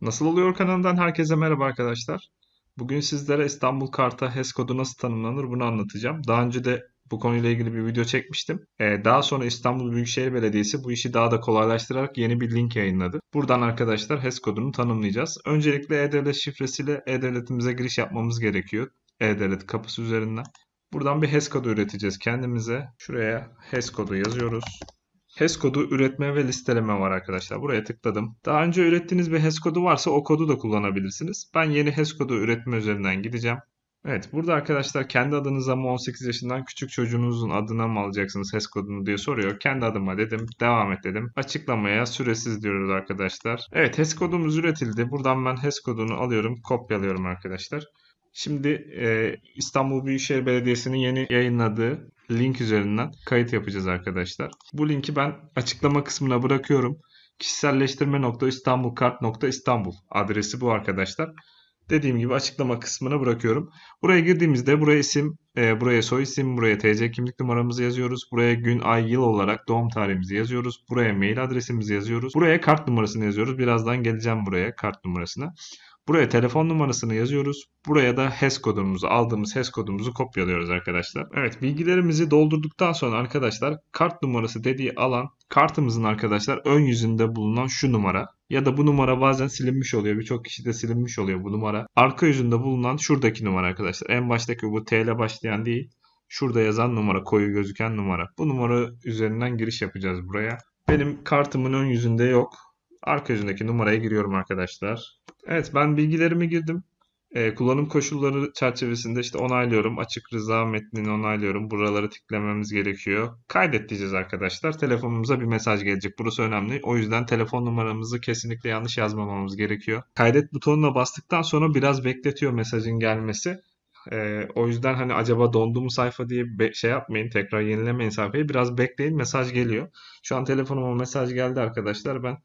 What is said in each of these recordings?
Nasıl oluyor kanalından herkese merhaba arkadaşlar. Bugün sizlere İstanbul Kart'a HES kodu nasıl tanımlanır bunu anlatacağım. Daha önce de bu konuyla ilgili bir video çekmiştim. Ee, daha sonra İstanbul Büyükşehir Belediyesi bu işi daha da kolaylaştırarak yeni bir link yayınladı. Buradan arkadaşlar HES kodunu tanımlayacağız. Öncelikle E-Devlet şifresiyle E-Devletimize giriş yapmamız gerekiyor. E-Devlet kapısı üzerinden. Buradan bir HES kodu üreteceğiz kendimize. Şuraya HES kodu yazıyoruz. HES kodu üretme ve listeleme var arkadaşlar. Buraya tıkladım. Daha önce ürettiğiniz bir HES kodu varsa o kodu da kullanabilirsiniz. Ben yeni HES kodu üretme üzerinden gideceğim. Evet burada arkadaşlar kendi adınıza mı 18 yaşından küçük çocuğunuzun adına mı alacaksınız HES kodunu diye soruyor. Kendi adıma dedim. Devam et dedim. Açıklamaya süresiz diyoruz arkadaşlar. Evet HES kodumuz üretildi. Buradan ben HES kodunu alıyorum. Kopyalıyorum arkadaşlar. Şimdi e, İstanbul Büyükşehir Belediyesi'nin yeni yayınladığı link üzerinden kayıt yapacağız arkadaşlar. Bu linki ben açıklama kısmına bırakıyorum. Kişiselleştirme.istanbulkart.istanbul adresi bu arkadaşlar. Dediğim gibi açıklama kısmına bırakıyorum. Buraya girdiğimizde buraya isim, e, buraya soy isim, buraya TC kimlik numaramızı yazıyoruz. Buraya gün, ay, yıl olarak doğum tarihimizi yazıyoruz. Buraya mail adresimizi yazıyoruz. Buraya kart numarasını yazıyoruz. Birazdan geleceğim buraya kart numarasına. Buraya telefon numarasını yazıyoruz. Buraya da HES kodumuzu aldığımız HES kodumuzu kopyalıyoruz arkadaşlar. Evet bilgilerimizi doldurduktan sonra arkadaşlar kart numarası dediği alan kartımızın arkadaşlar ön yüzünde bulunan şu numara ya da bu numara bazen silinmiş oluyor. Birçok kişi de silinmiş oluyor bu numara. Arka yüzünde bulunan şuradaki numara arkadaşlar. En baştaki bu TL başlayan değil. Şurada yazan numara, koyu gözüken numara. Bu numara üzerinden giriş yapacağız buraya. Benim kartımın ön yüzünde yok. Arka yüzündeki numaraya giriyorum arkadaşlar. Evet ben bilgilerimi girdim. Ee, kullanım koşulları çerçevesinde işte onaylıyorum. Açık rıza metnini onaylıyorum. Buraları tıklamamız gerekiyor. Kaydet diyeceğiz arkadaşlar. Telefonumuza bir mesaj gelecek. Burası önemli. O yüzden telefon numaramızı kesinlikle yanlış yazmamamız gerekiyor. Kaydet butonuna bastıktan sonra biraz bekletiyor mesajın gelmesi. Ee, o yüzden hani acaba dondu mu sayfa diye şey yapmayın. Tekrar yenilemeyin sayfayı. Biraz bekleyin mesaj geliyor. Şu an telefonuma mesaj geldi arkadaşlar. Ben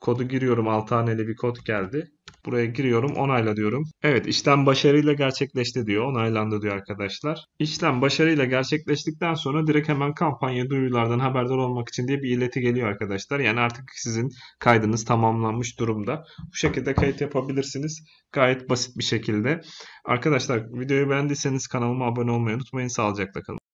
kodu giriyorum. 6 haneli bir kod geldi. Buraya giriyorum onayla diyorum. Evet işlem başarıyla gerçekleşti diyor. Onaylandı diyor arkadaşlar. İşlem başarıyla gerçekleştikten sonra direkt hemen kampanya duyurulardan haberdar olmak için diye bir ileti geliyor arkadaşlar. Yani artık sizin kaydınız tamamlanmış durumda. Bu şekilde kayıt yapabilirsiniz. Gayet basit bir şekilde. Arkadaşlar videoyu beğendiyseniz kanalıma abone olmayı unutmayın. Sağlıcakla kalın.